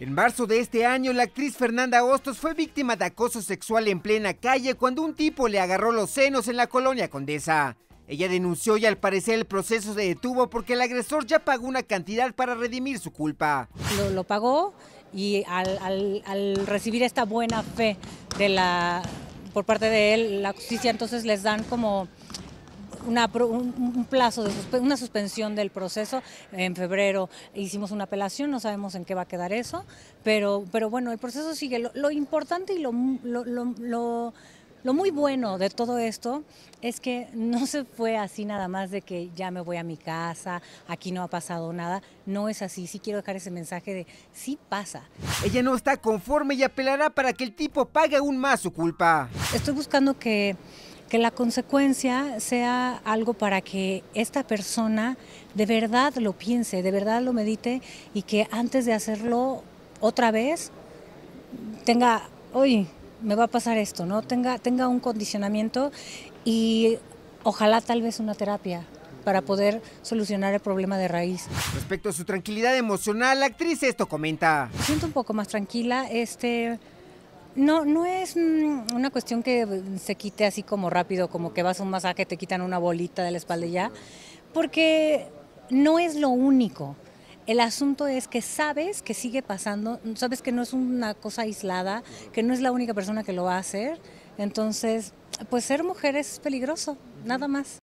En marzo de este año, la actriz Fernanda Hostos fue víctima de acoso sexual en plena calle cuando un tipo le agarró los senos en la colonia Condesa. Ella denunció y al parecer el proceso se detuvo porque el agresor ya pagó una cantidad para redimir su culpa. Lo, pagó y al, recibir esta buena fe de la, por parte de él, la justicia entonces les dan como una, un, plazo, de una suspensión del proceso. En febrero hicimos una apelación, no sabemos en qué va a quedar eso, pero, pero bueno, el proceso sigue. Lo, importante y lo, lo, lo lo muy bueno de todo esto es que no se fue así nada más de que ya me voy a mi casa, aquí no ha pasado nada. No es así. Sí quiero dejar ese mensaje de sí pasa. Ella no está conforme y apelará para que el tipo pague aún más su culpa. Estoy buscando que que la consecuencia sea algo para que esta persona de verdad lo piense, de verdad lo medite y que antes de hacerlo otra vez tenga, hoy me va a pasar esto, ¿no? Tenga, tenga un condicionamiento y ojalá tal vez una terapia para poder solucionar el problema de raíz. Respecto a su tranquilidad emocional, la actriz esto comenta. Siento un poco más tranquila, este no, no es mm, una cuestión que mm, se quite así como rápido, como que vas a un masaje, te quitan una bolita de la espalda y ya, porque no es lo único. El asunto es que sabes que sigue pasando, sabes que no es una cosa aislada, que no es la única persona que lo va a hacer. Entonces, pues ser mujer es peligroso, nada más.